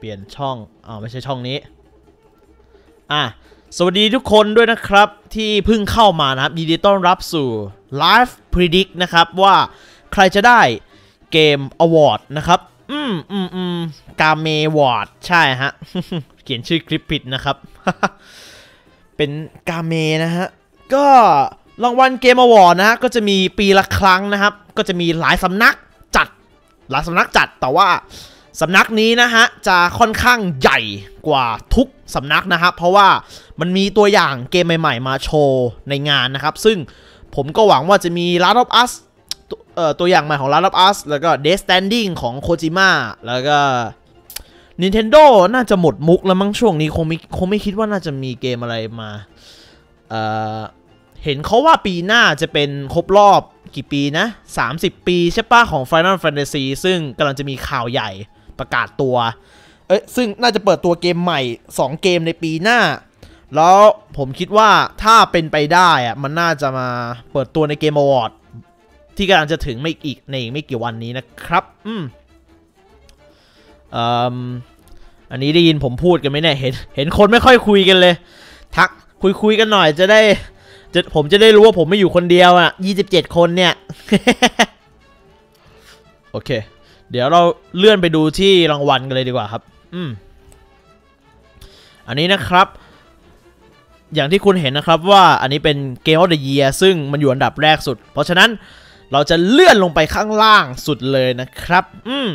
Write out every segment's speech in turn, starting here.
เปลี่ยนช่องอ๋อไม่ใช่ช่องนี้ อ่ะ สวัสดีทุกคนด้วยนะครับที่เพิ่งเข้ามานะครับ ยินดีต้อนรับสู่ Live Predict นะครับว่าใครจะได้เกม Award นะครับ อืมอืมอืมกาเมวอร์ด ใช่ฮะ เขียนชื่อคลิปผิดนะครับ เป็นกาเมนะฮะ ก็รางวัลเกมอวอร์ดนะฮะ ก็จะมีปีละครั้งนะครับ ก็จะมีหลายสำนักจัด หลายสำนักจัด แต่ว่าสำนักนี้นะฮะ จะค่อนข้างใหญ่กว่าทุกสำนักนะครับเพราะว่ามันมีตัวอย่างเกมใหม่ๆมาโชว์ในงานนะครับ ซึ่งผมก็หวังว่าจะมี Last of Us ตัวอย่างใหม่ของ Last of Us แล้วก็ Death Standing ของ Kojima แล้วก็ Nintendo น่าจะหมดมุกแล้วมั้งช่วงนี้คงไม่คงไม่คิดว่าน่าจะมีเกมอะไรมาเเห็นเขาว่าปีหน้าจะเป็นครบรอบกี่ปีนะ 30 ปีใช่ป้ะของ Final Fantasy ซึ่งกำลังจะมีข่าวใหญ่ประกาศตัว เอ้ย ซึ่งน่าจะเปิดตัวเกมใหม่2เกมในปีหน้า แล้วผมคิดว่าถ้าเป็นไปได้อะ มันน่าจะมาเปิดตัวในเกมอวอร์ดที่กำลังจะถึงไม่อีกในอีกไม่กี่วันนี้นะครับ อืมอันนี้ได้ยินผมพูดกันไหมเนี่ยเห็นเห็นคนไม่ค่อยคุยกันเลย ทักคุยคุยกันหน่อยจะได้ จะผมจะได้รู้ว่าผมไม่อยู่คนเดียวอะ่ะ 27 คนเนี่ย โอเคเดี๋ยวเราเลื่อนไปดูที่รางวัลกันเลยดีกว่าครับ อืมอันนี้นะครับ อย่างที่คุณเห็นนะครับว่าอันนี้เป็นเกมออฟเดอะเยียซึ่งมันอยู่อันดับแรกสุด เพราะฉะนั้นเราจะเลื่อนลงไปข้างล่างสุดเลยนะครับ อืม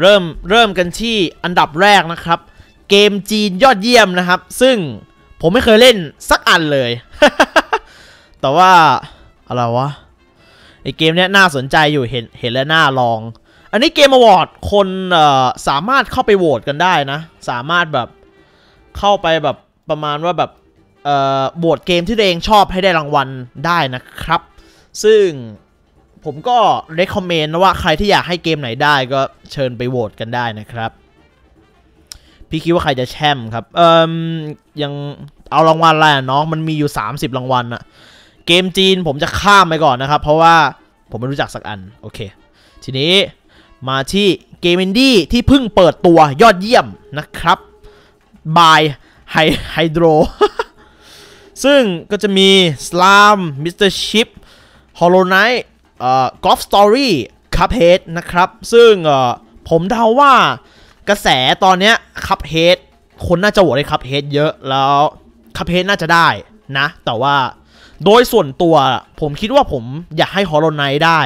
เริ่มเริ่มกันที่อันดับแรกนะครับ เกมจีนยอดเยี่ยมนะครับ ซึ่งผมไม่เคยเล่นสักอันเลย แต่ว่า อะไรวะไอเกมเนี้ยน่าสนใจอยู่เห็นเห็นแล้วน่าลอง อันนี้เกมอวอร์ดคนสามารถเข้าไปโหวตกันได้นะ สามารถแบบเข้าไปแบบประมาณว่าแบบโหวตเกมที่ตัวเองชอบให้ได้รางวัลได้นะครับซึ่งผมก็ recommend นะว่าใครที่อยากให้เกมไหนได้ก็เชิญไปโหวตกันได้นะครับ พี่คิดว่าใครจะแช่มครับเอ่อยังเอารางวัลอะไรน้องมันมีอยู่ 30 รางวัลอะเกมจีน ผมจะข้ามไปก่อนนะครับ เพราะว่าผมไม่รู้จักสักอัน โอเค ทีนี้มาที่เกมินดี้ที่เพิ่งเปิดตัวยอดเยี่ยมนะครับบายไฮไฮโดรซึ่งก็จะมี Slam Mr. Ship Hollow Knight เอ่อ Golf Story Cuphead นะครับ ซึ่งเอ่อผมเดาว่ากระแสตอนเนี้ย Cuphead คนน่าจะโหวตให้ Cuphead เยอะแล้ว Cuphead น่าจะได้นะ แต่ว่าโดยส่วนตัวผมคิดว่าผมอยากให้ฮอลโลไนได้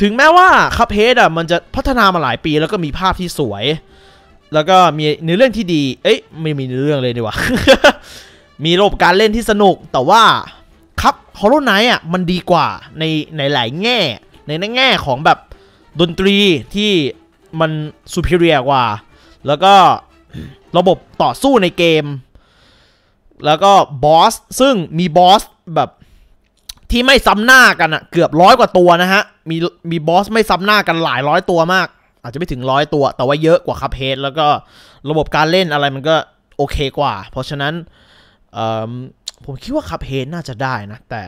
ถึงแม้ว่าคัพเฮดอ่ะมันจะพัฒนามาหลายปีแล้วก็มีภาพที่สวย แล้วก็มีเนื้อเรื่องที่ดี เอ้ยไม่มีเนื้อเรื่องเลยดีกว่า มีระบบการเล่นที่สนุก แต่ว่าครับฮอลโลไนอ่ะมันดีกว่าในในหลายแง่ ในในแง่ของแบบดนตรีที่มันสูพิเรียกว่า แล้วก็ระบบต่อสู้ในเกมแล้วก็บอสซึ่งมีบอสแบบ ที่ไม่ซ้ำหน้ากันอะเกือบร้อยกว่าตัวนะฮะ มีมีบอสไม่ซ้ำหน้ากันหลายร้อยตัวมาก อาจจะไม่ถึงร้อยตัว แต่ว่าเยอะกว่าคับเฮดแล้วก็ระบบการเล่นอะไรมันก็โอเคกว่า เพราะฉะนั้นผมคิดว่าคับเฮสน่าจะได้นะ แต่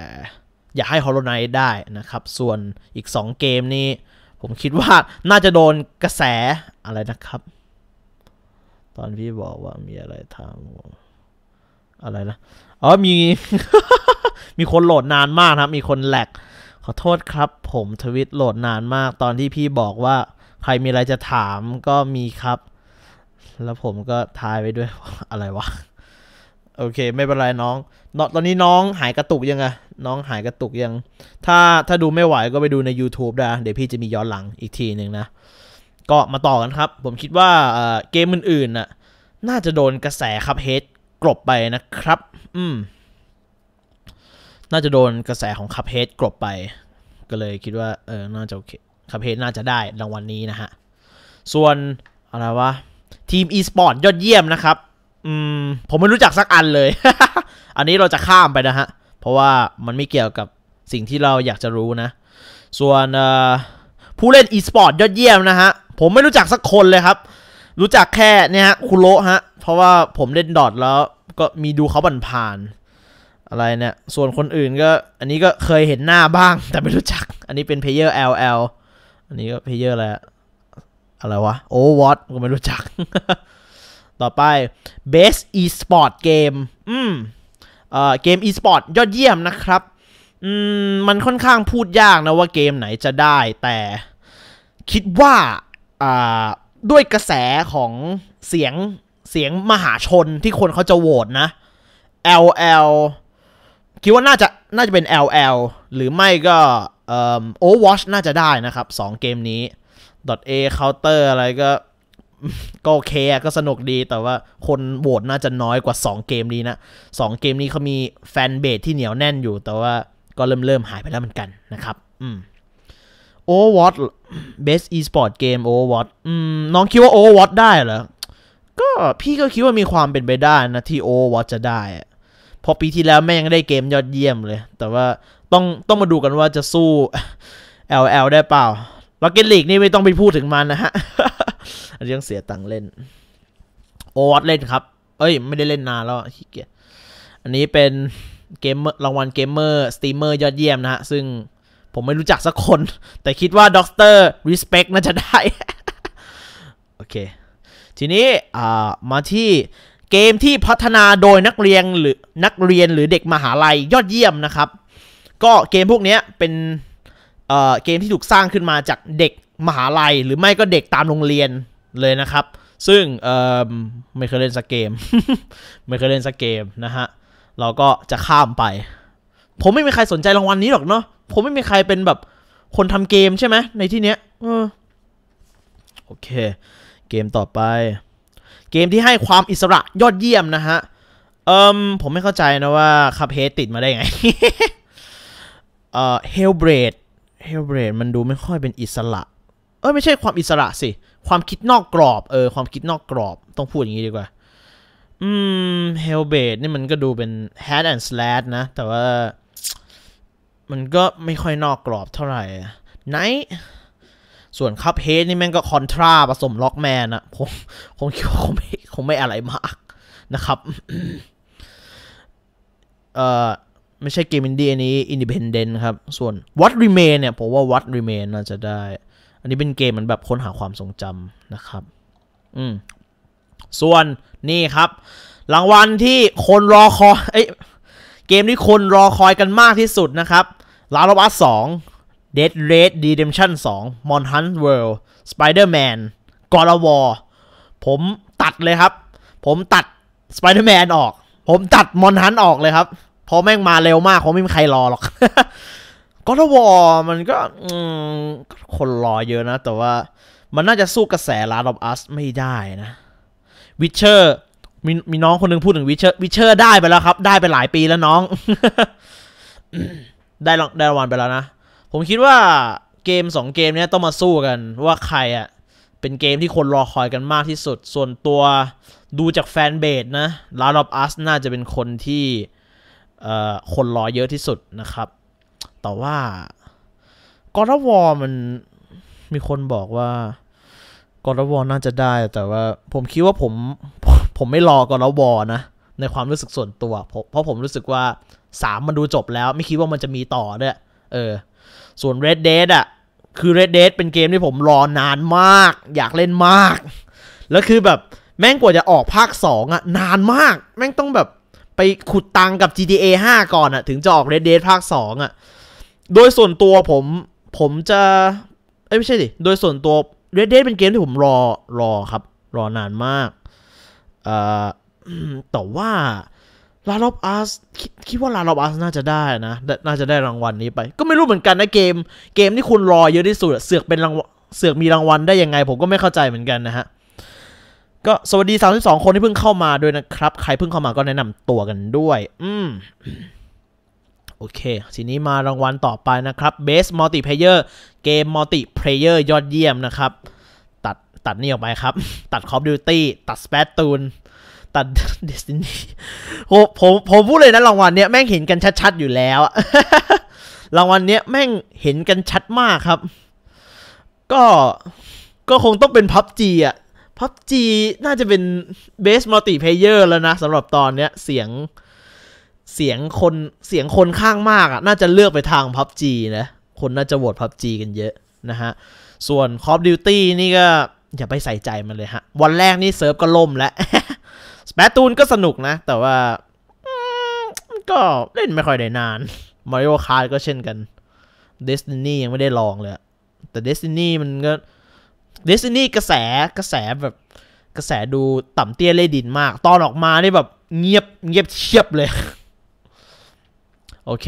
อย่าให้ฮอลโลไนได้นะครับ ส่วนอีก 2 เกมนี้ ผมคิดว่าน่าจะโดนกระแสอะไรนะครับ ตอนพี่บอกว่ามีอะไรทำอะไรนะอ๋อ มี มีคนโหลดนานมากครับ มีคนแหลกขอโทษครับผมทวิตโหลดนานมาก ตอนที่พี่บอกว่าใครมีอะไรจะถามก็มีครับ แล้วผมก็ทายไปด้วยอะไรวะ โอเคไม่เป็นไรน้อง ตอนนี้น้องหายกระตุกยังอะน้องหายกระตุกยัง ถ้าถ้าดูไม่ไหวก็ไปดูใน YouTube ได้ เดี๋ยวพี่จะมีย้อนหลังอีกทีหนึ่งนะ ก็มาต่อกันครับ ผมคิดว่าเกมอื่นๆน่ะ น่าจะโดนกระแสครับเฮดกลบไปนะครับ อืม น่าจะโดนกระแสของคัพเฮดกลบไป ก็เลยคิดว่า เออ น่าจะโอเคคัพเฮดน่าจะได้รางวัลนนี้นะฮะ ส่วนอะไรวะ ทีมอีสปอร์ตยอดเยี่ยมนะครับ อืม ผมไม่รู้จักสักอันเลย อันนี้เราจะข้ามไปนะฮะ เพราะว่ามันไม่เกี่ยวกับสิ่งที่เราอยากจะรู้นะ ส่วนผู้เล่นอีสปอร์ตยอดเยี่ยมนะฮะ ผมไม่รู้จักสักคนเลยครับ รู้จักแค่เนี่ยฮะ คุโรฮะ เพราะว่าผมเล่นดอทแล้วก็มีดูเขาผ่าน อะไรเนี่ย ส่วนคนอื่นก็ อันนี้ก็เคยเห็นหน้าบ้าง แต่ไม่รู้จัก อันนี้เป็นเพเยอร์ LL อันนี้ก็เพเยอร์อะไรอะไรวะ โอวอตก็ไม่รู้จัก ต่อไป best e-sport game อืมเอ่อเกม e-sport ยอดเยี่ยมนะครับ อืม มันค่อนข้างพูดยากนะว่าเกมไหนจะได้ แต่คิดว่า อ่า ด้วยกระแสของเสียงเสียงมหาชนที่คนเขาจะโหวตนะ LL คิดว่าน่าจะน่าจะเป็น LL หรือไม่ก็อ Overwatch น่าจะได้นะครับ2เกมนี้ .a counter อะไรก็ ก็โอเคก็สนุกดีแต่ว่าคนโหวตน่าจะน้อยกว่า 2 เกมนี้นะ2 เกมนี้เขามีแฟนเบสที่เหนียวแน่นอยู่ แต่ว่าก็เริ่มเริ่มหายไปแล้วเหมือนกันนะครับ อืม Overwatch Best Esport Game Overwatch อืมน้องคิดว่า Overwatch ได้เหรอก็พี่ก็คิดว่ามีความเป็นไปได้นะที่โอวอจะได้พอปีที่แล้วแม่ยังได้เกมยอดเยี่ยมเลย แต่ว่าต้องต้องมาดูกันว่าจะสู้ LL ได้เปล่าล็อกเก็ตลีกนี่ไม่ต้องไปพูดถึงมันนะฮะ อันนี้ต้องเสียตังค์เล่นโอวอเล่นครับ เอ้ย ไม่ได้เล่นนานแล้วขี้เกียจอันนี้เป็นเกมรางวัลเกมเมอร์สตรีมเมอร์ยอดเยี่ยมนะฮะ ซึ่งผมไม่รู้จักสักคน แต่คิดว่าด็อกเตอร์รีสเปคน่าจะได้ โอเคทีนี้มาที่เกมที่พัฒนาโดยนักเรียนหรือนักเรียนหรือเด็กมหาลัยยอดเยี่ยมนะครับ ก็เกมพวกนี้เป็นเกมที่ถูกสร้างขึ้นมาจากเด็กมหาลัยหรือไม่ก็เด็กตามโรงเรียนเลยนะครับ ซึ่งไม่เคยเล่นสักเกม ไม่เคยเล่นสักเกมนะฮะเราก็จะข้ามไป ผมไม่มีใครสนใจรางวัลนนี้หรอกเนาะผมไม่มีใครเป็นแบบคนทำเกมใช่ไหมในที่เนี้ยโอเคเกมต่อไป เกมที่ให้ความอิสระยอดเยี่ยมนะฮะ เอิมผมไม่เข้าใจนะว่าคับเฮดติดมาได้ไงเอ่อเฮลเบรดเฮลเบรดมันดูไม่ค่อยเป็นอิสระ เออไม่ใช่ความอิสระสิ ความคิดนอกกรอบเออ ความคิดนอกกรอบ ต้องพูดอย่างนี้ดีกว่า อืมเฮลเบรดนี่มันก็ดูเป็นแฮดแอนด์สแลดนะแต่ว่า มันก็ไม่ค่อยนอกกรอบเท่าไหร่ไนท์ส่วนคัพเฮดนี่แม่งก็คอนทราผสมล็อกแมนอะผมคงคิดว่าคงไม่คงไม่อะไรมากนะครับเอ่อไม่ใช่เกมอินดี้อันนี้อินดิเพนเดนต์ครับ ส่วน What Remain เนี่ย ผมว่า What Remain น่าจะได้ อันนี้เป็นเกมมันแบบค้นหาความทรงจำนะครับ อืมส่วนนี่ครับรางวัลที่คนรอคอยเอ้ยเกมที่คนรอคอยกันมากที่สุดนะครับลาลบัสสอง Dead Red Redemption 2 m o n Hunt World Spider-Man God of War ผมตัดเลยครับ ผมตัด Spider-Man ออก ผมตัดมอนฮันออกเลยครับ เพราะแม่งมาเร็วมากเขาไม่มีใครรอหรอกก็ทวอมันก็คนรอเยอะนะ แต่ว่า มันน่าจะสู้กระแสลาดอบอัสไม่ได้นะวิเชอร์มีมีน้องคนนึงพูดถึงวิเชอร์วิเชอร์ได้ไปแล้วครับ ได้ไปหลายปีแล้วน้อง ได้ได้รางวัลไปแล้วนะผมคิดว่าเกม2เกมนี้ต้องมาสู้กันว่าใครอะเป็นเกมที่คนรอคอยกันมากที่สุด ส่วนตัวดูจากแฟนเบสนะลา s อ o อัสน่าจะเป็นคนที่คนรอเยอะที่สุดนะครับ แต่ว่าก o d of w a มันมีคนบอกว่าก o d of w a น่าจะได้ แต่ว่า ผมคิดว่าผมผมไม่รอก o d of w a นะในความรู้สึกส่วนตัว เพราะผมรู้สึกว่า3มันดูจบแล้วไม่คิดว่ามันจะมีต่อด้วยเออส่วน Red Dead อ่ะ คือ Red Dead เป็นเกมที่ผมรอนานมาก อยากเล่นมากแล้วคือแบบแม่งกว่าจะออกภาค2อ่ะนานมาก แม่งต้องแบบไปขุดตังกับ GTA 5 ก่อนอ่ะถึงจะออก Red Dead ภาค 2 อ่ะโดยส่วนตัวผมผมจะเอ้ไม่ใช่ดิโดยส่วนตัว Red Dead เป็นเกมที่ผมรอรอครับ รอนานมากเอ่อแต่ว่าลาลอบอาร์สคิดว่าลาลอบอาร์สน่าจะได้นะ น่าจะได้รางวัลนี้ไป ก็ไม่รู้เหมือนกันนะเกม เกมที่คุณรอเยอะที่สุดเสือกเป็นรางเสือกมีรางวัลได้ยังไงผมก็ไม่เข้าใจเหมือนกันนะฮะ ก็สวัสดี 32 คนที่เพิ่งเข้ามาด้วยนะครับ ใครเพิ่งเข้ามาก็แนะนำตัวกันด้วย อืมโอเคทีนี้มารางวัลต่อไปนะครับ Best Multiplayer เกม Multiplayer ยอดเยี่ยมนะครับ ตัดตัดนี่ออกไปครับ ตัด Call of Duty ตัด s p ป a t o o n ตัดเดสตินีผมผมผมพูดเลยนะรางวัลเนี้ยแม่งเห็นกันชัดๆอยู่แล้วรางวัลเนี้ยแม่งเห็นกันชัดมากครับ ก็ ก็คงต้องเป็นพับจีอ่ะพับจีน่าจะเป็นเบสมัลติเพเยอร์แล้วนะสำหรับตอนเนี้ยเสียง เสียงคนเสียงคนข้างมากอ่ะ น่าจะเลือกไปทางพับจีนะ คนน่าจะโหวตพับจีกันเยอะนะฮะ ส่วนคอฟดิวตี้นี่ก็ อย่าไปใส่ใจมันเลยฮะ วันแรกนี่เซิร์ฟก็ล่มแล้วสเปตูนก็สนุกนะ แต่ว่าก็เล่นไม่ค่อยได้นานมาริโอคาร์ก็เช่นกันเดสตินียังไม่ได้ลองเลยแต่เดสตินีมันก็เดสตินีกระแสกระแส แบบ กระแสดูต่ำเตี้ยเล่ดินมาก ตอนออกมานี่แบบเงียบเงียบเชียบเลย โอเค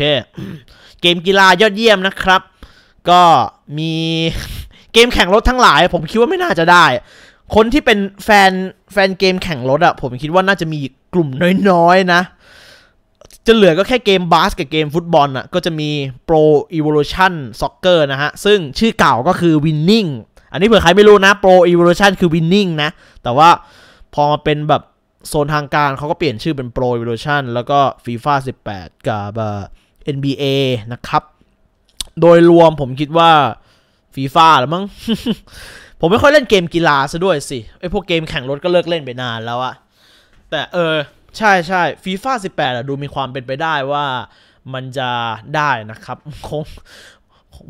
เกมกีฬายอดเยี่ยมนะครับ ก็มีเกมแข่งรถทั้งหลาย ผมคิดว่าไม่น่าจะได้คนที่เป็นแฟนแฟนเกมแข่งรถอะผมคิดว่าน่าจะมีกลุ่มน้อยๆนะ จะเหลือก็แค่เกมบาสกับเกมฟุตบอลอะก็จะมี Pro Evolution Soccer นะฮะ ซึ่งชื่อเก่าก็คือ Winning อันนี้เผื่อใครไม่รู้นะ Pro Evolution คือ Winning นะ แต่ว่าพอมาเป็นแบบโซนทางการเขาก็เปลี่ยนชื่อเป็น Pro Evolution แล้วก็ FIFA 18 กับ NBA นะครับ โดยรวมผมคิดว่าฟีฟ่าหรือมั้งผมไม่ค่อยเล่นเกมกีฬาซะด้วยสิไอพวกเกมแข่งรถก็เลิกเล่นไปนานแล้วอะแต่เออ ใช่ใช่ฟีฟ่าสิบแปดอะดูมีความเป็นไปได้ว่ามันจะได้นะครับ คง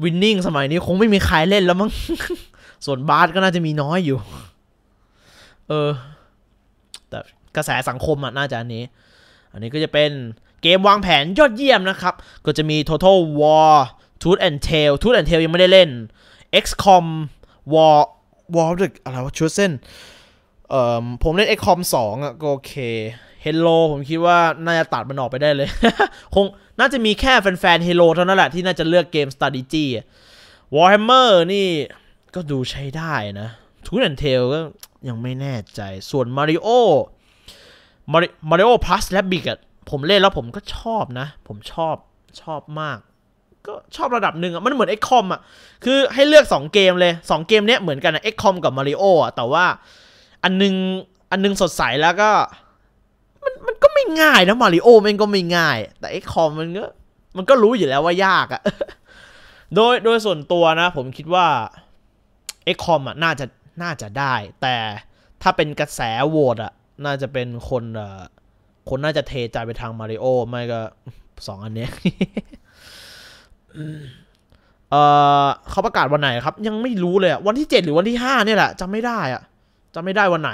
วินนิ่งสมัยนี้คงไม่มีใครเล่นแล้วมั้งส่วนบาสก็น่าจะมีน้อยอยู่ เออ แต่กระแสสังคมอะน่าจะอันนี้ อันนี้ก็จะเป็นเกมวางแผนยอดเยี่ยมนะครับ ก็จะมี Total War t o o t and Tail t o o t and Tail ยังไม่ได้เล่น XCOM War วอลดึกอะไรวะชูเซนเอ่อ ผมเล่นไอคอมสองอ่ะก็โอเค เฮลโลผมคิดว่าน่าจะตัดมันออกไปได้เลยคงน่าจะมีแค่แฟนๆเฮลโลเท่านั้นแหละที่น่าจะเลือกเกมสตดิจ a ้ e วอลแฮมเมอร์นี่ก็ดูใช้ได้นะทูนันเทลก็ยังไม่แน่ใจส่วนมาริโอมาริโอพลัสและบิกผมเล่นแล้วผมก็ชอบนะ ผมชอบชอบมากก็ชอบระดับหนึ่งอ่ะมันเหมือนเอ็กคอมอ่ะคือให้เลือก 2เกมเลย 2เกมเนี้ยเหมือนกันนะเอ็กคอมกับมาริโออ่ะแต่ว่าอันนึง อันนึงสดใสแล้วก็ มันมันก็ไม่ง่ายนะมาริโอมันก็ไม่ง่าย แต่เอ็กคอมมันก็ มันก็รู้อยู่แล้วว่ายากอ่ะโดยโดยส่วนตัวนะผมคิดว่าเอ็กคอมอ่ะน่าจะน่าจะได้ แต่ถ้าเป็นกระแสโหวตอ่ะน่าจะเป็นคนอ่ะคนน่าจะเทใจไปทางมาริโอไม่ก็สองอันเนี้ยเออเขาประกาศวันไหนครับ ยังไม่รู้เลยวันที่เจ็ดหรือวันที่ห้าเนี่ยแหละจำไม่ได้อะจำไม่ได้วันไหน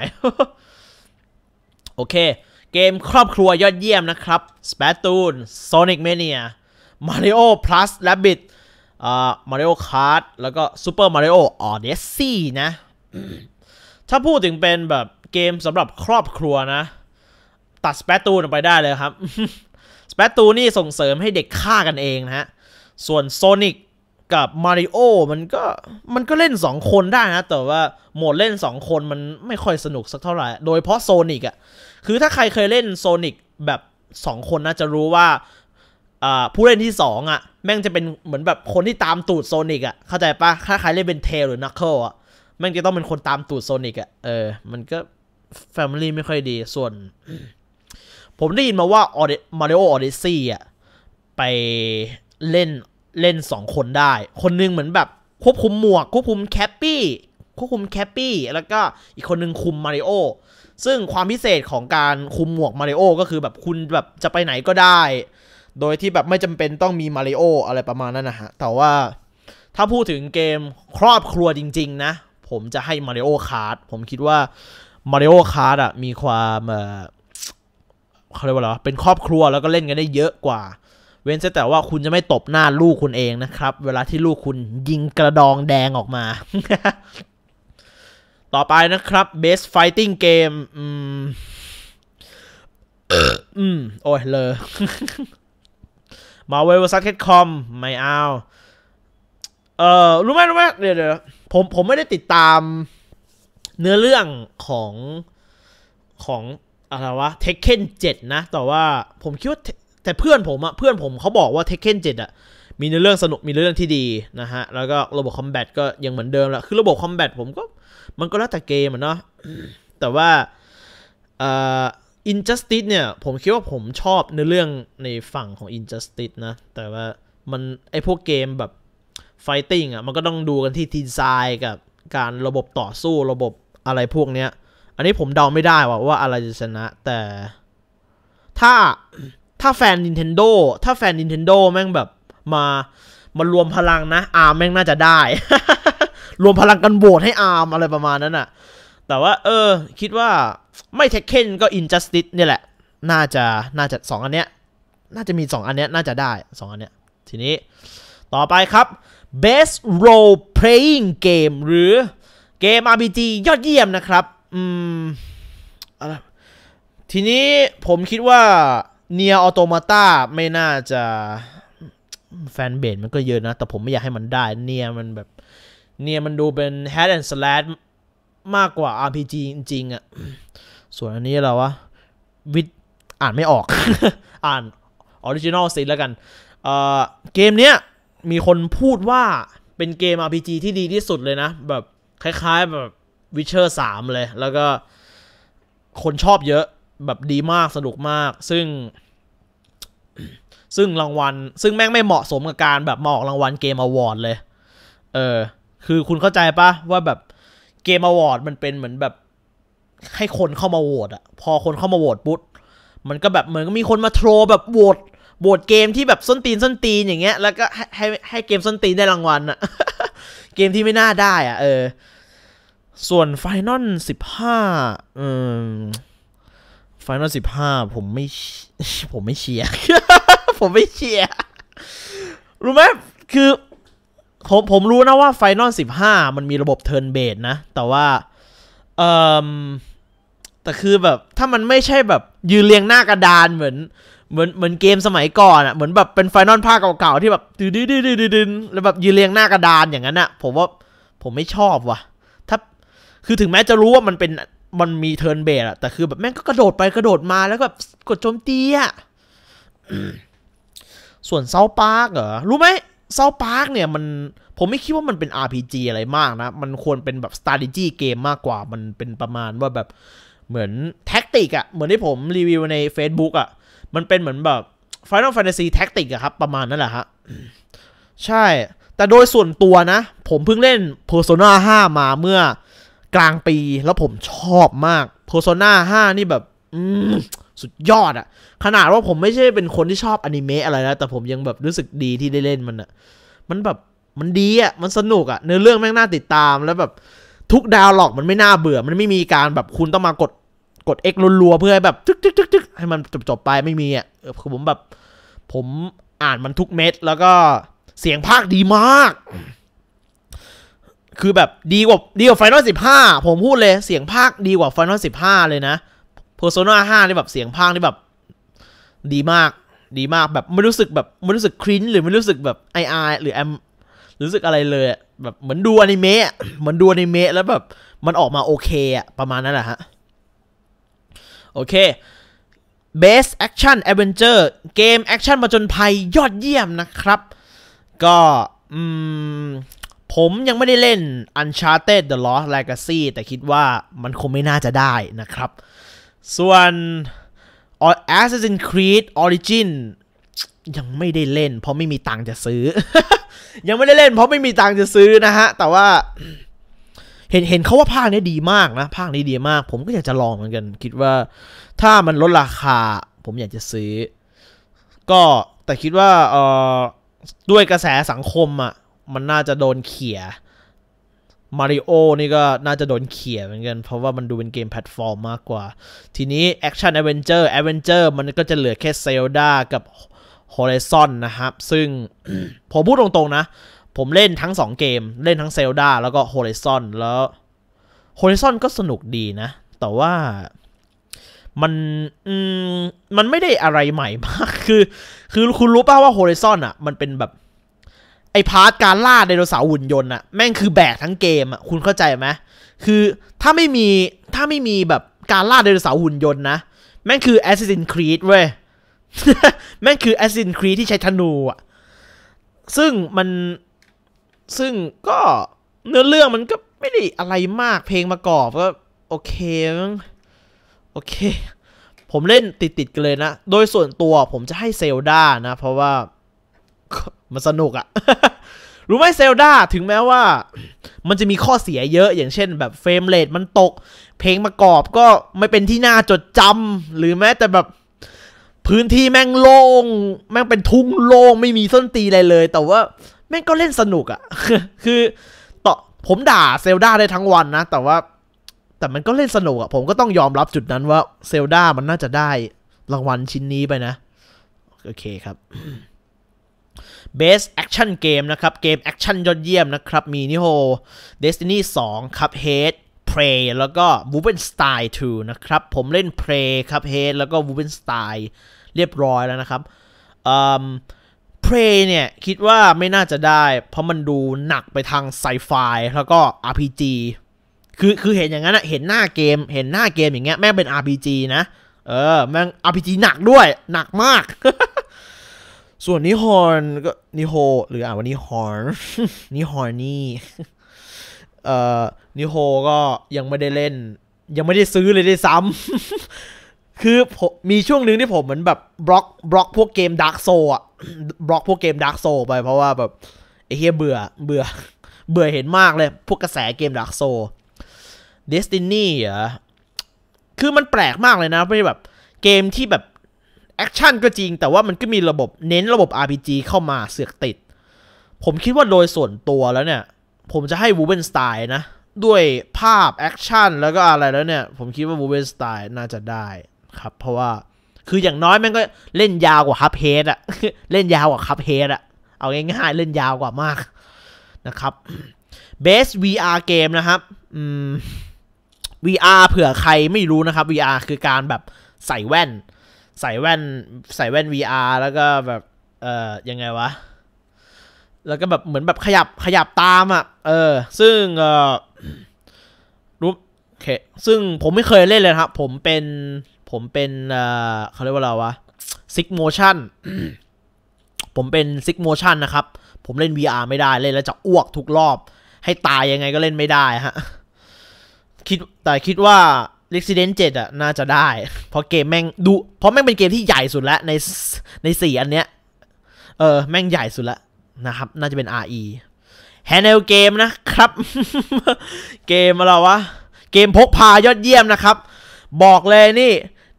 โอเค เกมครอบครัวยอดเยี่ยมนะครับ s p a t o o n Sonic Mania Mario Plus ละบิดเอ่า Mario Kart แล้วก็ Super Mario Odyssey นะ ถ้าพูดถึงเป็นแบบเกมสำหรับครอบครัวนะ ตัด s p a t o o n ไปได้เลยครับ s p a t o o n นี่ส่งเสริมให้เด็กฆ่ากันเองนะฮะส่วน Sonic กับ Mario มันก็มันก็เล่น 2 คนได้นะ แต่ว่าโหมดเล่น 2 คนมันไม่ค่อยสนุกสักเท่าไหร่ โดยเพราะ Sonic อ่ะ คือถ้าใครเคยเล่น Sonic แบบ 2 คนนะจะรู้ว่า ผู้เล่นที่ 2 อ่ะ แม่งจะเป็นเหมือนแบบคนที่ตามตูดโซนิกอ่ะเข้าใจปะถ้าใครเล่นเป็นเทลหรือนักเคิลอ่ะ แม่งจะต้องเป็นคนตามตูดโซนิกอ่ะเออ มันก็แฟมิลี่ไม่ค่อยดีส่วน ผมได้ยินมาว่ามาริโอออเดซี่อ่ะไปเล่นเล่น 2 คนได้ คนนึงเหมือนแบบ ควบคุมหมวก ควบคุมแคปปี้ควบคุมแคปปี้แล้วก็อีกคนนึงคุมมาริโอซึ่งความพิเศษของการคุมหมวกมาริโอก็คือแบบคุณแบบจะไปไหนก็ได้ โดยที่แบบไม่จำเป็นต้องมีมาริโออะไรประมาณนั้นนะฮะแต่ว่าถ้าพูดถึงเกมครอบครัวจริงๆ นะ ผมจะให้มาริโอคาร์ดผมคิดว่ามาริโอคาร์ดอ่ะมีความเขาเรียกว่าอะไรเป็นครอบครัวแล้วก็เล่นกันได้เยอะกว่าเว้นแต่ว่าคุณจะไม่ตบหน้าลูกคุณเองนะครับ เวลาที่ลูกคุณยิงกระดองแดงออกมา ต่อไปนะครับ best fighting game อืมอืม โอ้ยเลยมาเว์ซัสเคทคอมไม่เอา เอ่อ รู้ไหมรู้ไหมเดี๋ยวเดี๋ยวผมผมไม่ได้ติดตามเนื้อเรื่องของของ อะไรวะเทคเคนเจ็ดนะ แต่ว่าผมคิดว่าแต่เพื่อนผมอะเพื่อนผมเขาบอกว่าเทคเคนเจ็ดอะมีในเรื่องสนุกมีเรื่องที่ดีนะฮะ แล้วก็ระบบคอมแบทก็ยังเหมือนเดิมแหละคือระบบคอมแบทผมก็มันก็แล้วแต่เกมอะเนาะแต่ว่าอ่ินจัสติสเนี่ย ผมคิดว่าผมชอบในเรื่องในฝั่งของอินจัสติสนะ แต่ว่ามันไอพวกเกมแบบไฟติ้งอะมันก็ต้องดูกันที่ดีไซน์กับการระบบต่อสู้ระบบอะไรพวกเนี้ย อันนี้ผมเดาไม่ได้ว่าว่าอะไรจะชนะ แต่ถ้าถ้าแฟน Nintendo ถ้าแฟน Nintendo แม่งแบบมา มารวมพลังนะ อาร์มแม่งน่าจะได้ รวมพลังกันโหวตให้อาร์มอะไรประมาณนั้นอะแต่ว่า เออ คิดว่าไม่เทคเคนก็อินจัสติสเนี่ยแหละ น่าจะ น่าจะสองอันเนี้ย น่าจะมีสองอันเนี้ยน่าจะได้สองอันเนี้ย ทีนี้ ต่อไปครับ best role playing game หรือเกม RPG ยอดเยี่ยมนะครับ อืม อะไร ทีนี้ผมคิดว่าเนียออโตมาตาไม่น่าจะแฟนเบสมันก็เยอะนะ แต่ผมไม่อยากให้มันได้เนียมันแบบเนียมันดูเป็นแฮตแอนด์สลัดมากกว่า RPG จริง ๆอะ่ะ ส่วนอันนี้เราวะวิทอ่านไม่ออกอ่านออริจินอลซีนแล้วกันเเกมเนี้ยมีคนพูดว่าเป็นเกม RPG ที่ดีที่สุดเลยนะ แบบคล้าย ๆแบบ Witcher 3เลยแล้วก็คนชอบเยอะแบบดีมากสนุกมาก ซึ่งซึ่งรางวัล ซึ่งแม่งไม่เหมาะสมกับการแบบมาออกรางวัลเกมอวอร์ดเลย เออ คือคุณเข้าใจปะว่าแบบเกมอวอร์ดมันเป็นเหมือนแบบ ให้คนเข้ามาโหวตอะพอคนเข้ามาโหวตปุ๊บมันก็แบบเหมือนก็มีคนมาโทรแบบโหวตโหวตเกมที่แบบส้นตีนส้นตีนอย่างเงี้ย แล้วก็ให้ให้ให้เกมส้นตีนได้รางวัลอะเกมที่ไม่น่าได้อะเออ ส่วนไฟนอลสิบห้าอืมไฟนอลสิบห้าผมไม่ผมไม่เชียร์ผมไม่เชียร์รู้ไหมคือผมผมรู้นะว่าไฟนอลสิบห้ามันมีระบบเทิร์นเบดนะแต่ว่า เออแต่คือแบบ ถ้ามันไม่ใช่แบบยืนเรียงหน้ากระดานเหมือน เหมือนเหมือนเกมสมัยก่อนอะ่ะเหมือนแบบเป็นไฟนอลภาคเก่าๆที่แบบดื้นดื้ดืดแล้วแบบยืนเรียงหน้ากระดานอย่างนั้นอะ่ะผมว่าผมไม่ชอบว่ะ ถ้าคือถึงแม้จะรู้ว่ามันเป็นมันมีเทิร์นเบสอะแต่คือแบบแม่งก็กระโดดไปกระโดดมาแล้วแบบกดโจมตีอะส่วนเซาปาร์กเหรอรู้ไหมเซาปาร์กเนี่ยมันผมไม่คิดว่ามันเป็น RPG อะไรมากนะ มันควรเป็นแบบ strategy เกมมากกว่ามันเป็นประมาณว่าแบบเหมือนแท็กติกอะเหมือนที่ผมรีวิวใน Facebook อะมันเป็นเหมือนแบบ Final Fantasy Tactic อะครับ ประมาณนั่นแหละฮะ ใช่ แต่โดยส่วนตัวนะผมเพิ่งเล่น Persona 5มาเมื่อกลางปีแล้วผมชอบมาก Persona 5 นี่แบบสุดยอดอะขนาดว่าผมไม่ใช่เป็นคนที่ชอบอนิเมะอะไรนะแต่ผมยังแบบรู้สึกดีที่ได้เล่นมันอะมันแบบมันดีอะมันสนุกอะเนื้อเรื่องแม่งน่าติดตามแล้วแบบทุกดาวหลอกมันไม่น่าเบื่อ มันไม่มีการแบบคุณต้องมากดกด X รัวๆเพื่อให้แบบทึกทึกทึกทึกให้มันจบจบไปไม่มีอะคือผมแบบ ผมอ่านมันทุกเม็ดแล้วก็เสียงภาคดีมากคือแบบดีกว่าดีกว่าไฟนอลสิบห้าผมพูดเลย เสียงภาคดีกว่าไฟนอลสิบห้าเลยนะเพอร์โซนาห้านี่แบบเสียงภาคนี่แบบดีมาก ดีมากแบบไม่รู้สึกแบบไม่รู้สึกคริ้น หรือไม่รู้สึกแบบไอไอหรือแอมรู้สึกอะไรเลย แบบเหมือนดูอนิเมะเหมือนดูอนิเมะ แล้วแบบมันออกมาโอเคอะประมาณนั้นแหละฮะ โอเค Best Action Adventure เกมแอคชั่นมาจนภัยยอดเยี่ยมนะครับ ก็ อืมผมยังไม่ได้เล่น Uncharted The Lost Legacy แต่คิดว่ามันคงไม่น่าจะได้นะครับ ส่วน Assassin's Creed Origin ยังไม่ได้เล่น เพราะไม่มีตังค์จะซื้อ ยังไม่ได้เล่นเพราะไม่มีตังค์จะซื้อนะฮะ แต่ว่าเห็นเห็นเขาว่าภาคนี้ดีมากนะ ภาคนี้ดีมาก ผมก็อยากจะลองเหมือนกัน คิดว่าถ้ามันลดราคาผมอยากจะซื้อ ก็แต่คิดว่าเออด้วยกระแสสังคมอะ่ะมันน่าจะโดนเขี่ยมาริโอนี่ก็น่าจะโดนเขี่ยเหมือนกัน เพราะว่ามันดูเป็นเกมแพลตฟอร์มมากกว่า ทีนี้แอคชั่นแอเวนเจอร์แอเวนเจอร์มันก็จะเหลือแค่เซลดากับฮอ r ิซอนนะครับ ซึ่งผมพูดตรงๆนะ ผมเล่นทั้ง2เกม เล่นทั้งเซลดาแล้วก็ Horizon แล้ว Horizon ก็สนุกดีนะ แต่ว่ามันมันไม่ได้อะไรใหม่มาก คือ คือคุณรู้ป่าวว่า Horizon อ่ะ มันเป็นแบบไอพาร์ทการล่าไดโนเสาร์หุ่นยนต์อะแม่งคือแบกทั้งเกมอะคุณเข้าใจไหมคือถ้าไม่มีถ้าไม่มีแบบการล่าไดโนเสาร์หุ่นยนต์นะแม่งคือ Assassin's Creed เว้ย แม่งคือ Assassin's Creed ที่ใช้ธนูอะซึ่งมันซึ่งก็เนื้อเรื่องมันก็ไม่ได้อะไรมากเพลงประกอบก็โอเคงโอเค ผมเล่นติดๆกันเลยนะ โดยส่วนตัวผมจะให้เซลดานะเพราะว่ามันสนุกอะรู้ไหมเซลดาถึงแม้ว่า มันจะมีข้อเสียเยอะ อย่างเช่นแบบเฟรมเรทมันตก เพลงประกอบก็ไม่เป็นที่น่าจดจำหรือแม้แต่แบบ พื้นที่แม่งโลง่งแม่งเป็นทุ่งโลง่งไม่มีส้นตีอะไรเลย แต่ว่าแม่งก็เล่นสนุกอะ่ะคือต่อผมด่าเซลดาได้ทั้งวันนะแต่ว่า แต่มันก็เล่นสนุกอะ่ะผมก็ต้องยอมรับจุดนั้นว่าเซลดามันน่าจะได้รางวัลชิ้นนี้ไปนะโอเคครับ b e s แอคชั่นเกมนะครับ เกมแอคชั่นยอดเยี่ยมนะครับ มีนิโฮ Destiny 2 ครับ h ฮดเ p ลย y แล้วก็ Wolfenstein 2นะครับ ผมเล่น p ลย y ครับ h ฮดแล้วก็ w o เ f e n s t e i n เรียบร้อยแล้วนะครับเพลเนี่ย คิดว่าไม่น่าจะได้ เพราะมันดูหนักไปทางไซไฟแล้วก็ RPG คือคือเห็นอย่างนั้นนะเห็นหน้าเกมเห็นหน้าเกมอย่างเงี้ยแม่งเป็น RPG นะ เออแม่ง RPG หนักด้วย หนักมากส่วนนิฮอนก็นิโฮ หรืออ่านว่านิฮอนนิฮอนนี่เอ่อนิโฮก็ยังไม่ได้เล่น ยังไม่ได้ซื้อเลยได้ซ้ำคือมีช่วงหนึ่งที่ผมเหมือนแบบบล็อกบล็อกพวกเกมดาร์กโซอะบล็อกพวกเกมดาร์กโซไปเพราะว่าแบบไอ้เฮียเบื่อ เบื่อ เบื่อเห็นมากเลย พวกกระแสเกมดาร์กโซเดสตินีอ่ะคือมันแปลกมากเลยนะไม่แบบเกมที่แบบแอคชั่นก็จริง แต่ว่ามันก็มีระบบเน้นระบบ RPG เข้ามาเสือกติด ผมคิดว่าโดยส่วนตัวแล้วเนี่ย ผมจะให้วูเบนสไตล์นะ ด้วยภาพแอคชั่นแล้วก็อะไรแล้วเนี่ย ผมคิดว่าวูเบนสไตล์น่าจะได้ครับ เพราะว่าคืออย่างน้อยมันก็เล่นยาวกว่าคับเฮดอะเล่นยาวกว่าคับเฮดอะเอาง่ายๆเล่นยาวกว่ามากนะครับเบส VR เกมนะครับ VR เผื่อใครไม่รู้นะครับ VR คือการแบบใส่แว่นใส่แว่นใส่แว่น VR แล้วก็แบบเอ่อยังไงวะ แล้วก็แบบเหมือนแบบขยับขยับตามอ่ะ เออ ซึ่งเออรู้โอเคซึ่งผมไม่เคยเล่นเลยครับ ผมเป็น ผมเป็นเออเขาเรียกว่าเราวะซิกโมชั่นผมเป็นซิกโมชั่นนะครับ ผมเล่น VR ไม่ได้เล่นแล้วจะอ้วกทุกรอบ ให้ตายยังไงก็เล่นไม่ได้ฮะคิดแต่คิดว่า Resident 7 อ่ะ น่าจะได้เพราะเกมแม่ง ดูเพราะแม่งเป็นเกมที่ใหญ่สุดแล้วในในสี่อันเนี้ย เออ แม่งใหญ่สุดแล้วนะครับ น่าจะเป็น RE แฮนเดลเกมนะครับ เกมอะไรวะ เกมพกพายอดเยี่ยมนะครับ บอกเลยนี่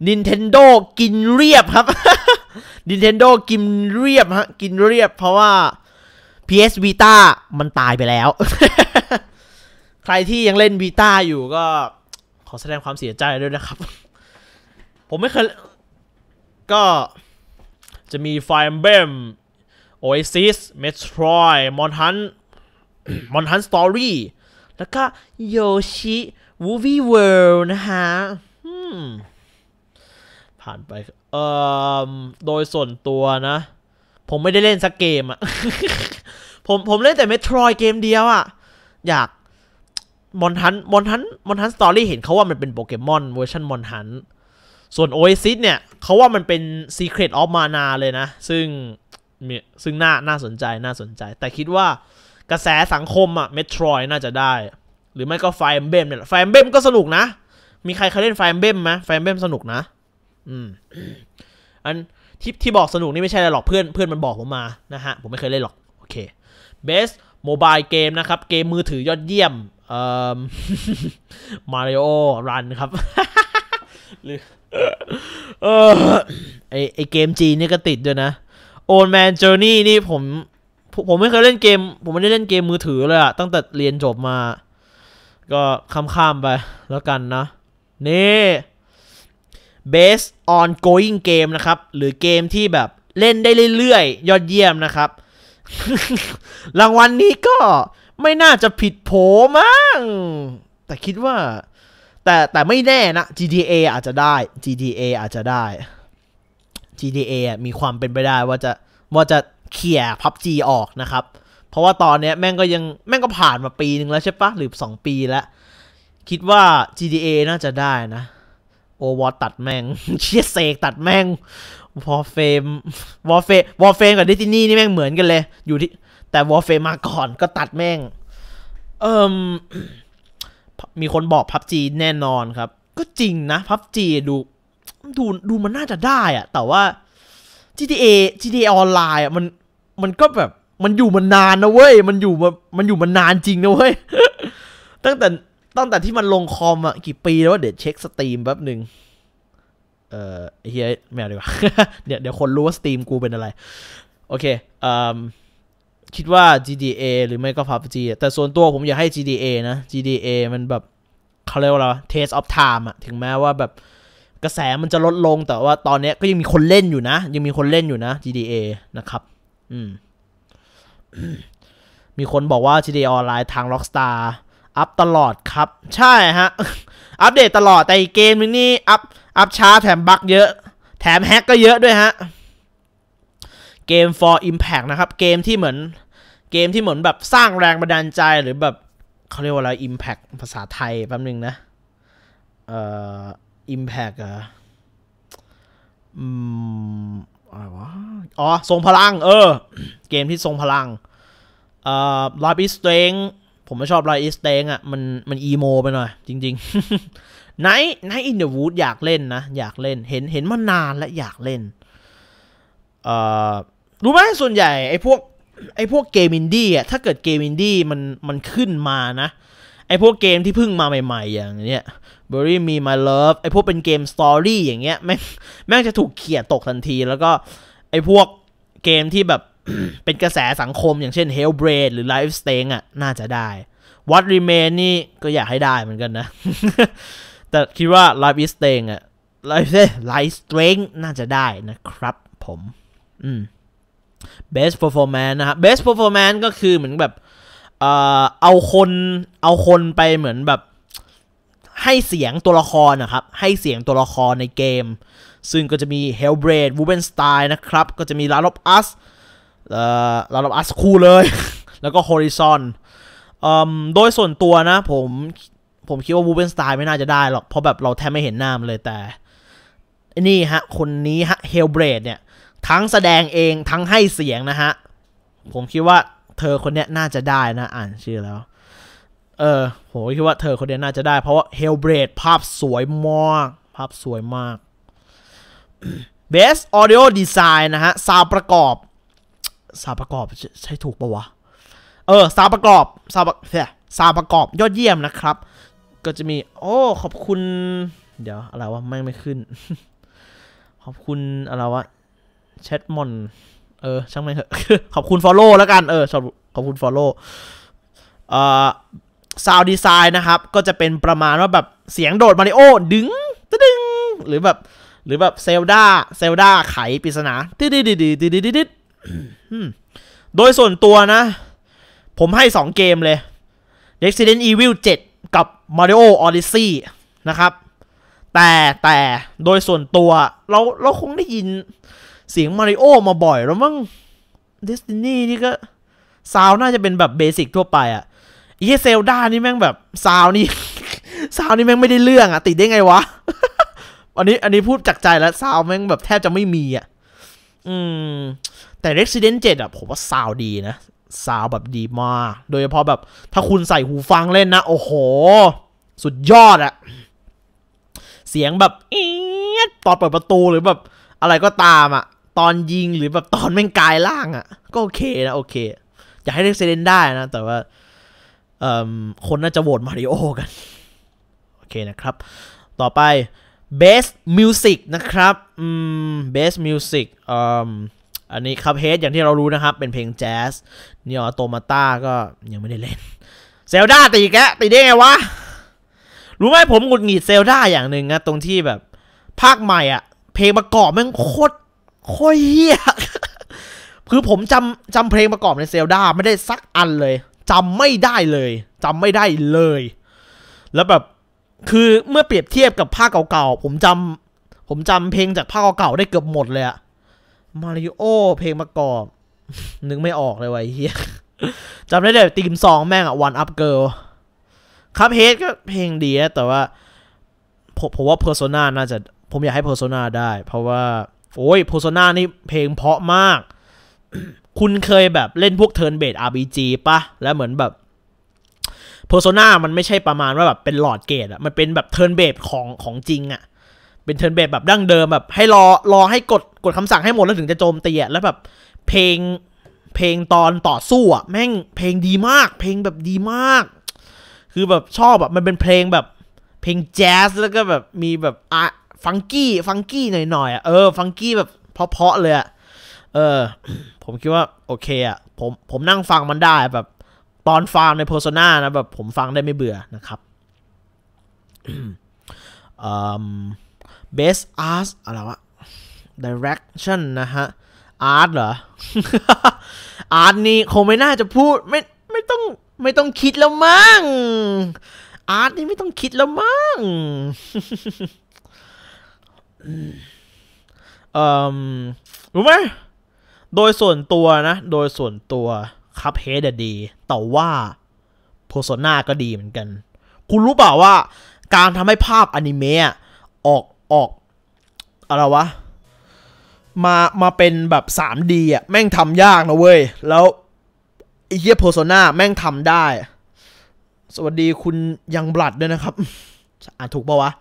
Nintendo กินเรียบครับ Nintendo กินเรียบฮะ กินเรียบ เพราะว่า PS Vita มันตายไปแล้ว ใครที่ยังเล่น Vita อยู่ก็อแสดงความเสียใจด้วยนะครับ ผมไม่เคยก็จะมี ไฟเบมโอเอซิสเมทรยมอนฮันมอนฮันสตอรี่แล้วก็โยชิวูวี่เวิลด์นะฮะผ่านไปเอ่อโดยส่วนตัวนะ ผมไม่ได้เล่นสักเกมอะ ผมผมเล่นแต่เมทรยเกมเดียวอะอยากมอนทัน มอนทัน มอนทันสตอรี่เห็นเขาว่ามันเป็นโปเกมอนเวอร์ชันมอนทัน ส่วนโอเอซิสเนี่ยเขาว่ามันเป็นซีเครตออฟมานาเลยนะ ซึ่งซึ่งน่าน่าสนใจน่าสนใจ แต่คิดว่ากระแสสังคมอะเมโทรยน่าจะได้ หรือไม่ก็ไฟเอมเบมเนี่ยไฟเอมเบมก็สนุกนะ มีใครเคยเล่นไฟเอมเบมไหมไฟเอมเบมสนุกนะ อืมอันที่ที่บอกสนุกนี่ไม่ใช่อะไรหรอกเพื่อนเพื่อนมันบอกผมมา นะฮะ ผมไม่เคยเล่นหรอก โอเคเบสโมบายเกมนะครับเกมมือถือยอดเยี่ยมเอ่อมาริโอรันครับหรือเออไอไอเกมจีนนี่ก็ติดด้วยนะโอนแมนเจอร์นี่นี่ผม ผมไม่เคยเล่นเกม ผมไม่ได้เล่นเกมมือถือเลยอะตั้งแต่เรียนจบมา ก็ข้ามๆไปแล้วกันนะนี่ based on going game นะครับ หรือเกมที่แบบเล่นได้เรื่อยๆยอดเยี่ยมนะครับรางวัลนนี้ก็ไม่น่าจะผิดโผมั้งแต่คิดว่า แต่แต่ไม่แน่นะ GTA อาจจะได้ GTA อาจจะได้ GTA มีความเป็นไปได้ว่าจะว่าจะเขี่ยพับ G ออกนะครับ เพราะว่าตอนเนี้ยแม่งก็ยังแม่งก็ผ่านมาปีนึงแล้วใช่ปะหรือสองปีแล้ว คิดว่า GTA น่าจะได้นะ โอวอตัดแม่ง เชียเสกตัดแม่งวอลเฟมวอลเฟมวอลเฟมกับดิสนีย์นี่แม่งเหมือนกันเลย อยู่ที่ แต่วอลเฟมมาก่อนก็ตัดแม่ง เอิมมีคนบอกพับจีแน่นอนครับ ก็จริงนะพับจีดูดูดูมันน่าจะได้อะแต่ว่า GTA GTA ออนไลน์อะมันมันก็แบบมันอยู่มันนานนะเว้ยมันอยู่มามันอยู่มันนานจริงนะเว้ยตั้งแต่ตั้งแต่ที่มันลงคอมอะกี่ปีแล้วเดี๋ยวเช็คสตรีมแป๊บหนึ่งเออเฮียไม่เอาดีกว่าเดี๋ยวเดี๋ยวคนรู้ว่าสตรีมกูเป็นอะไร โอเค เออคิดว่า GDA หรือไม่ก็ PUBG แต่ส่วนตัวผมอยากให้ GDA นะ GDA มันแบบเขาเรียกว่าอะไร Taste of Time อะถึงแม้ว่าแบบกระแสมันจะลดลง แต่ว่าตอนนี้ก็ยังมีคนเล่นอยู่นะ ยังมีคนเล่นอยู่นะ GDA นะครับ อืม มีคนบอกว่า GDA ออนไลน์ทาง Rockstar อัพตลอดครับ ใช่ฮะ อัปเดตตลอด แต่เกมนี้อัพอัพช้าแถมบั๊กเยอะ แถมแฮกก็เยอะด้วยฮะ เกม for impact นะครับเกมที่เหมือน เกมที่เหมือนแบบสร้างแรงบันดาลใจหรือแบบเขาเรียกว่าอะไร impact ภาษาไทยแป๊บนึงนะ เอ่อ impact อะอืมอะไรวะ อ๋อ ทรงพลัง เออเกมที่ทรงพลัง เอ่อ is s t r a n g งผมไม่ชอบล s ยอ r ส n ตงอ่ะ มัน มัน อีโมไปหน่อย จริง ๆไนท์ไนท์อินเดอะวูดอยากเล่นนะ อยากเล่น เห็นเห็นมานานและอยากเล่นเอ่อรู้ไหมส่วนใหญ่ ไอ้พวกไอ้พวกเกมอินดี้อ่ะถ้าเกิดเกมอินดี้มันมันขึ้นมานะ ไอ้พวกเกมที่เพิ่งมาใหม่ๆ อย่างเนี้ย b ร r y Me My Love ไอ้พวกเป็นเกมสตอรี่อย่างเงี้ยแม่งแม่งจะถูกเขี่ยตกทันที แล้วก็ไอ้พวกเกมที่แบบเป็นกระแสสังคม อย่างเช่น Hellblade หรือ Life s t a n g อ่ะน่าจะได้ What Remain นี่ก็อยากให้ได้เหมือนกันนะแต่คิดว่า life is s t a y n g อะ life life strength น่าจะได้นะครับผมอืม best performance นะฮะ best performance ก็คือเหมือนแบบเอาคนเอาคนไปเหมือนแบบ ให้เสียงตัวละครนะครับ ให้เสียงตัวละครในเกม ซึ่งก็จะมี h e l l b l e d w o b e n s t e i n นะครับก็จะมี l a s อ of Us เอ่อ l a s of Us คู่เลย แล้วก็ Horizon โดยส่วนตัวนะผมผมคิดว่าวูเบนสไตล์ไม่น่าจะได้หรอกเพราะแบบเราแทบไม่เห็นหน้ามันเลยแต่นี่ฮะ คนนี้ฮะเฮลเบรดเนี่ย ทั้งแสดงเองทั้งให้เสียงนะฮะ ผมคิดว่าเธอคนนี้น่าจะได้นะ อ่านชื่อแล้ว เออผมคิดว่าเธอคนนี้น่าจะได้เพราะว่าเฮลเบรดภาพสวยมาก ภาพสวยมาก Best Audio Design นะฮะ ซาวประกอบ ซาวประกอบใช่ถูกปะวะ เออซาวประกอบซาวาวประกอบยอดเยี่ยมนะครับก็จะมีโอ้ ขอบคุณ เดี๋ยวอะไรวะไม่ไม่ขึ้น ขอบคุณอะไรวะแชทมอนเออ ช่างไม่เถอะขอบคุณ Follow แล้วกันเออ ขอบคุณ Follow เอ่อซาวดีไซน์นะครับ ก็จะเป็นประมาณว่าแบบเสียงโดดมาริโอดึงตึดึง หรือแบบหรือแบบเซลดาเซลดาไขปริศนาดิดดิดดิดดิดดิดดิดโดยส่วนตัวนะ ผมให้2เกมเลย Resident Evil 7กับ Mario Odyssey นะครับ แต่แต่โดยส่วนตัว เรา เราคงได้ยินเสียงมาริโอมาบ่อย แล้วมั้ง Destiny นี่ก็ ซาวน่าจะเป็นแบบเบสิกทั่วไปอะ่ะอีเซลดา นี่แม่งแบบซาวนี่ซาวนี่แม่งไม่ได้เรื่องอะ่ะติดได้ไงวะ อันนี้อันนี้พูดจากใจแล้วซาวแม่งแบบแทบจะไม่มีอะ่ะอืม แต่ Resident 7 อ่ะ ผมว่าซาวดีนะซาวแบบดีมาก โดยเฉพาะแบบ ถ้าคุณใส่หูฟังเล่นนะ โอ้โห สุดยอดอะเสียงแบบอตอนเปิดประตูหรือแบบ อะไรก็ตามอะตอนยิงหรือแบบตอนแม่งกายล่างอะก็โอเคนะ โอเค อยากให้เลีกเซเดนได้นะ แต่ว่าคนน่าจะโหวตมาริโอกัน โอเคนะครับ ต่อไป Best Music นะครับ Best Music อันนี้คัเฮดอย่างที่เรารู้นะครับ เป็นเพลงแจ๊สนี่ออโตมาต้าก็ยังไม่ได้เล่นเซลดาตีแกตีได้ไงวะ รู้ไหมผมหงุดหงิดเซลดาอย่างหนึ่งนะตรงที่แบบ ภาคใหม่อ่ะ เพลงประกอบมันโคตรโคตรเฮี้ยคือผมจำจำเพลงประกอบในเซลดาไม่ได้สักอันเลยจำไม่ได้เลยจำไม่ได้เลย แล้วแบบคือเมื่อเปรียบเทียบกับภาคเก่าๆผมจำผมจำเพลงจากภาคเก่าๆได้เกือบหมดเลยอะมาริโอเพลงประกอบนึกไม่ออกเลยวะเฮียจำได้แต่ตีมสองแม่งอะวันอัพเกิลครับเฮดก็เพลงดีนะแต่ว่าผมว่าเพอร์โซนาน่าจะผมอยากให้เพอร์โซนาได้ เพราะว่า โอ้ยเพอร์โซนานี่เพลงเพาะมาก คุณเคยแบบเล่นพวกเทิร์นเบดอาร์บีจีปะ แล้วเหมือนแบบเพอร์โซนามันไม่ใช่ประมาณว่าแบบเป็นหลอดเกตอะมันเป็นแบบเทิร์นเบดของของจริงอะเป็นเทิร์นเบสแบบดั้งเดิมแบบให้รอรอให้กดกดคำสั่งให้หมดแล้วถึงจะโจมตีอะแล้วแบบ เพลงเพลงตอนต่อสู้อะแม่งเพลงดีมาก เพลงแบบดีมาก คือแบบชอบแบบมันเป็นเพลงแบบเพลงแจ๊สแล้วก็แบบมีแบบอะฟังกี้ฟังกี้หน่อย ๆ อ่ะเออฟังกี้แบบเพาะๆเลยอ่ะเออ ผมคิดว่า โอเคอ่ะผมผมนั่งฟังมันได้แบบ ตอนฟาร์มในเพอร์ n a นะแบบ ผมฟังได้ไม่เบื่อนะครับ อ best art อะไรวะ direction นะฮะ art เหรอ art นี่คงไม่น่าจะพูดไม่ไม่ต้องไม่ต้องคิดแล้วมั้ง art นี่ไม่ต้องคิดแล้วมั้งเออรู้ไหม โดยส่วนตัวนะ โดยส่วนตัวครับเฮดดี แต่ว่าโพโซนาก็ดีเหมือนกัน คุณรู้เปล่าว่า การทำให้ภาพอนิเมะออกออกอะไรวะมามาเป็นแบบ 3D อ่ะแม่งทำยากนะเว้ย แล้วไอ้เหี้ยโพโซนาแม่งทำได้ สวัสดีคุณยังบลัดด้วยนะครับอ่านถูกปะวะ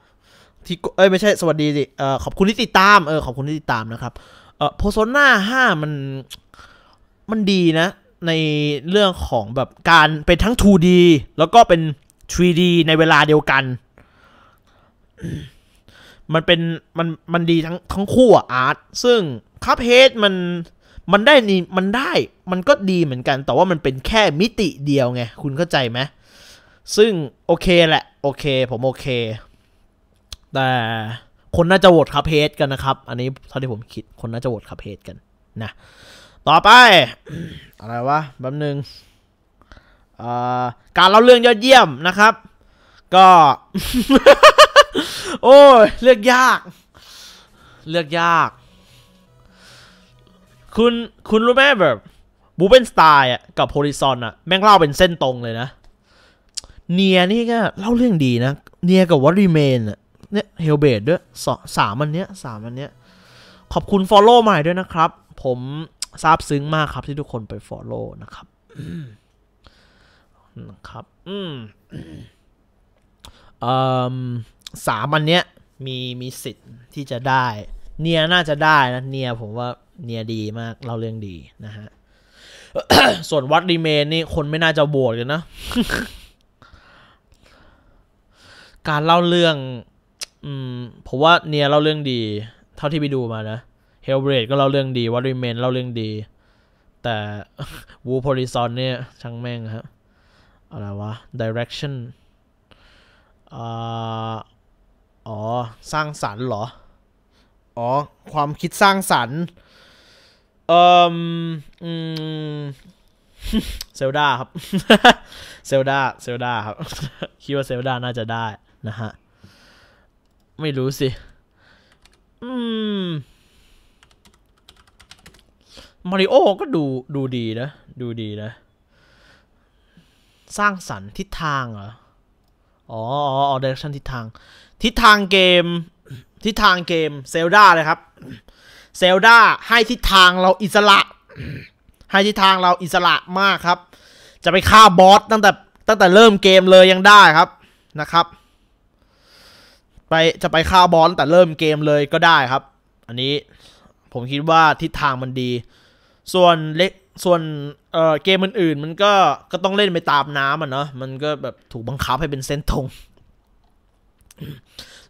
ที่เอ้ยไม่ใช่สวัสดีสิเออขอบคุณที่ติดตาม เออขอบคุณที่ติดตามนะครับเออโพโซนาห้ามันมันดีนะ ในเรื่องของแบบการเป็นทั้ง 2D แล้วก็เป็น 3D ในเวลาเดียวกันมันเป็นมันมันดีทั้งทั้งคู่อะอาร์ตซึ่งคัพเฮดมันมันได้นี่มันได้มันก็ดีเหมือนกัน แต่ว่ามันเป็นแค่มิติเดียวไงคุณเข้าใจไหมซึ่งโอเคแหละโอเคผมโอเค แต่คนน่าจะโหวตคับเฮดกันนะครับ อันนี้เท่าที่ผมคิดคนน่าจะโหวตคับเฮดกันนะ ต่อไป อะไรวะแป๊บนึงการเล่าเรื่องยอดเยี่ยมนะครับ ก็โอ้ย เลือกยาก เลือกยาก คุณคุณรู้ไหมแบบบูเป็นสไตล์อะกับโพลิซอนอะแม่งเล่าเป็นเส้นตรงเลยนะ เนียนี่ก็ เล่าเรื่องดีนะเนียกับวอรีเมนอะเนี่ยเฮลเบดด้วยสสามอันเนี้ยสามอันเนี้ยขอบคุณฟอลโล่ใหม่ด้วยนะครับ ผมซาบซึ้งมากครับที่ทุกคนไปฟอลโล่นะครับนะครับ อืมอืมสามอันเนี้ยมีมีสิทธิ์ที่จะได้ เนียน่าจะได้นะ เนียผมว่าเนียดีมาก เราเรื่องดีนะฮะ ส่วนวัดรีเมน นี่คนไม่น่าจะโหวตกันนะ การเล่าเรื่อง อืมผมว่าเนียเล่าเรื่องดี เท่าที่ไปดูมานะเฮลเบรดก็เล่าเรื่องดีวัดรีเมนเล่าเรื่องดี แต่วูโพลิซอนเนี่ยช่างแม่งครับอะไรวะดิเรกชันอ่าอ๋อ สร้างสรรค์เหรอ อ๋อความคิดสร้างสรรค์เอ่อมเซลดาครับ เซลดาเซลดาครับคิดว่าเซลดาน่าจะได้นะฮะไม่รู้สิอืมมาริโอก็ดูดูดีนะดูดีนะ สร้างสรรค์ทิศทางเหรออ๋อออเดรคชันทิศทาง ทิศทางเกม ทิศทางเกม เซลดาเลยครับ เซลดาให้ทิศทางเราอิสระ ให้ทิศทางเราอิสระมากครับ จะไปฆ่าบอสตั้งแต่ตั้งแต่เริ่มเกมเลยยังได้ครับ นะครับ ไป จะไปฆ่าบอสแต่เริ่มเกมเลยก็ได้ครับ อันนี้ผมคิดว่าทิศทางมันดี ส่วนเล็กส่วนเอ่อเกมอื่นๆ มันก็ก็ต้องเล่นไปตามน้ำอ่ะเนาะ มันก็แบบถูกบังคับให้เป็นเส้นตรง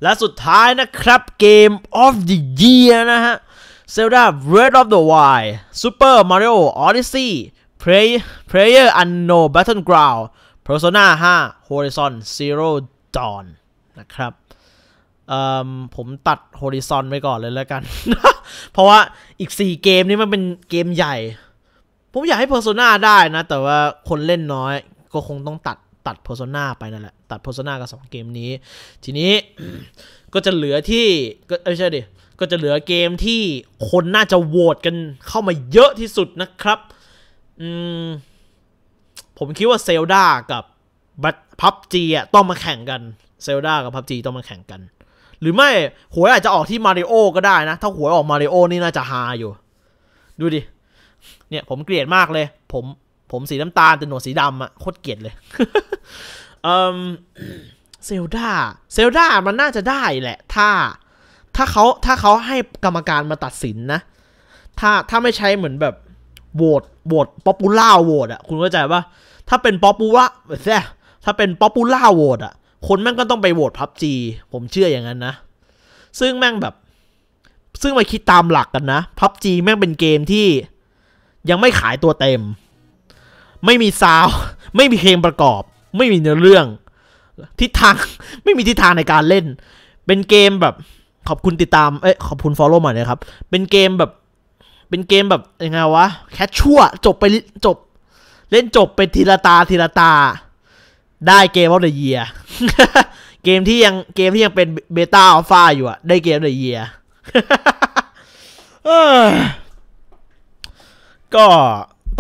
และสุดท้ายนะครับเกม of the year นะฮะ Zelda Breath of the Wild Super Mario Odyssey Play, Player Unknown Battleground Persona 5 Horizon Zero Dawn นะครับ ผมตัด Horizon ไปก่อนเลยแล้วกัน เพราะว่าอีก 4 เกมนี้มันเป็นเกมใหญ่ผมอยากให้เพอร์โซนาได้นะ แต่ว่าคนเล่นน้อย ก็คงต้องตัดตัดเพอร์โซนาไปนั่นแหละตัดเพอร์โซนากับ2เกมนี้ ทีนี้ก็จะเหลือที่ก็ไม่ใช่ดิ ก็จะเหลือเกมที่คนน่าจะโหวตกันเข้ามาเยอะที่สุดนะครับ อืมผมคิดว่าเซลดากับบัตพับจีอ่ะต้องมาแข่งกันเซลดากับพับจีต้องมาแข่งกัน หรือไม่หวยอาจจะออกที่มาริโอก็ได้นะ ถ้าหวยออกมาริโอนี่น่าจะฮาอยู่ ดูดิเนี่ย ผมเกลียดมากเลย ผมผมสีน้ำตาลแต่หนวดสีดำอะโคตรเกลียดเลยเซลดาเซลดามันน่าจะได้แหละ ถ้าถ้าเขาถ้าเขาให้กรรมการมาตัดสินนะ ถ้าถ้าไม่ใช้เหมือนแบบโหวตโหวตป๊อปปูล่าโหวตอะคุณเข้าใจปะถ้าเป็นป๊อปปูล่า ถ้าเป็นป๊อปปูล่าโหวตอะคนแม่งก็ต้องไปโหวตพับจีผมเชื่ออย่างนั้นนะ ซึ่งแม่งแบบ ซึ่งมาคิดตามหลักกันนะพับจีแม่งเป็นเกมที่ยังไม่ขายตัวเต็ม ไม่มีซาว ไม่มีเพลงประกอบ ไม่มีเนื้อเรื่อง ทิศทาง ไม่มีทิศทางในการเล่น เป็นเกมแบบ ขอบคุณติดตาม เอ้ย ขอบคุณฟอลโล่มาเลยครับ เป็นเกมแบบ เป็นเกมแบบ ยังไงวะ แคชชั่วจบไปจบ เล่นจบไปทีละตา ทีละตา ได้เกมวอลเดอเยียเกมที่ยังเกมที่ยังเป็นเบต้าอัลฟาอยู่อะได้เกมเดอเยียร์ก็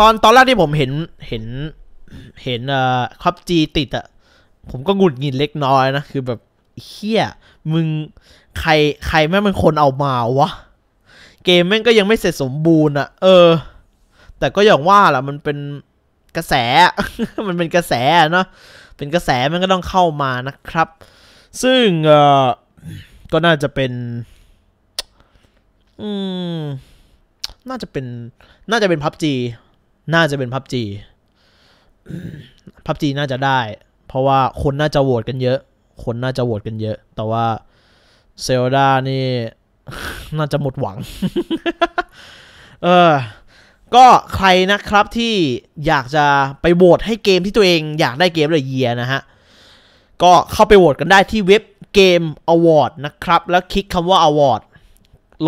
ตอนตอนแรกที่ผมเห็นเห็นเห็นเอ่อคับจีติดอะผมก็หงุดหงิดเล็กน้อยนะคือแบบเฮียมึงใครใครแม่งเป็นคนเอามาวะเกมแม่งก็ยังไม่เสร็จสมบูรณ์อะเออ แต่ก็อย่างว่าล่ะมันเป็นกระแสมันเป็นกระแสเนาะเป็นกระแสมันก็ต้องเข้ามานะครับ ซึ่งเออก็น่าจะเป็น อืมน่าจะเป็นน่าจะเป็นพับจีน่าจะเป็นพับจีพับจีน่าจะได้เพราะว่าคนน่าจะโหวตกันเยอะ คนน่าจะโหวตกันเยอะ แต่ว่าเซลดานี่น่าจะหมดหวังเออก็ใครนะครับที่อยากจะไปโหวตให้เกมที่ตัวเองอยากได้เกมเลยเยียนะฮะก็เข้าไปโหวตกันได้ที่เว็บเกม Award นะครับ แล้วคลิกคำว่า Award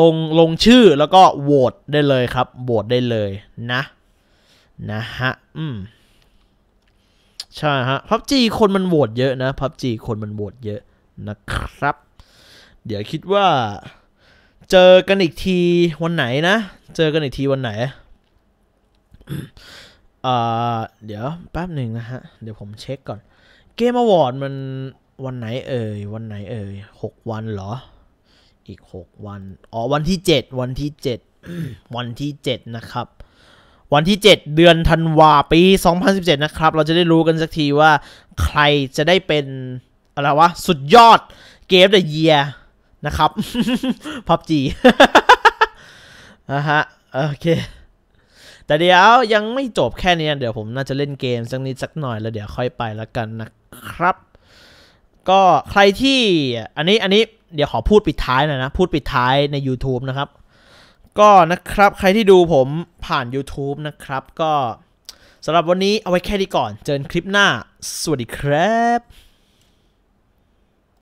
ลงลงชื่อแล้วก็โหวตได้เลยครับโหวตได้เลยนะนะฮะอืมใช่ฮะพับจีคนมันโหวตเยอะนะพับจีคนมันโหวตเยอะนะครับ เดี๋ยวคิดว่า เจอกันอีกทีวันไหนนะ เจอกันอีกทีวันไหนอ่าเดี๋ยวแป๊บหนึ่งนะฮะเดี๋ยวผมเช็คก่อน เกมอวอร์ด มันวันไหนเอ่ย วันไหนเอ่ยหกวันเหรออีก6วัน อ๋อวันที่ 7 วันที่ 7 วันที่7นะครับ วันที่7เดือนธันวาปี 2017 นะครับ เราจะได้รู้กันสักทีว่าใครจะได้เป็น อะไรวะ สุดยอด เกมเดอะเยียนะครับ พับจีนะฮะโอเค แต่เดี๋ยว ยังไม่จบแค่นี้เดี๋ยวผมน่าจะเล่นเกมสักนิดสักหน่อยแล้วเดี๋ยวค่อยไปแล้วกันนะครับ ก็ใครที่อันนี้อันนี้เดี๋ยวขอพูดปิดท้ายหน่อยนะ พูดปิดท้ายใน YouTube นะครับ ก็นะครับใครที่ดูผมผ่าน YouTube นะครับ ก็สำหรับวันนี้เอาไว้แค่นี้ก่อน เจอกันคลิปหน้า สวัสดีครับ